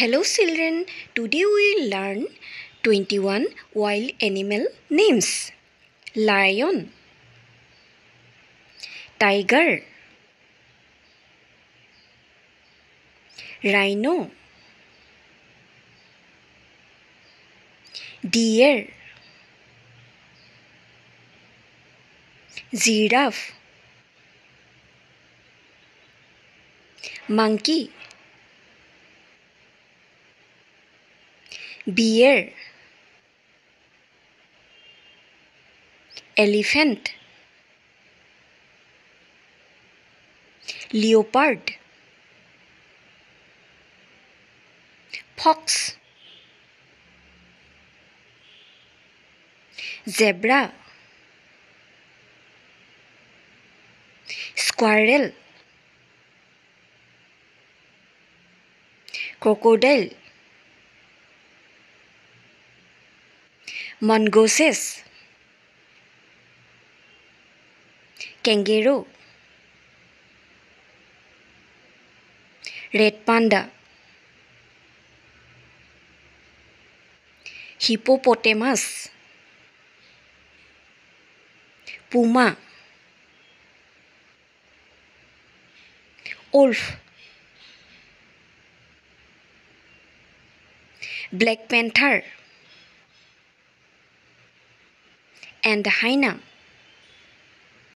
Hello children, today we will learn 21 wild animal names. Lion Tiger Rhino Deer Giraffe Monkey deer elephant leopard fox zebra squirrel crocodile Mongooses Kangaroo Red Panda Hippopotamus Puma Wolf Black Panther and Hainan.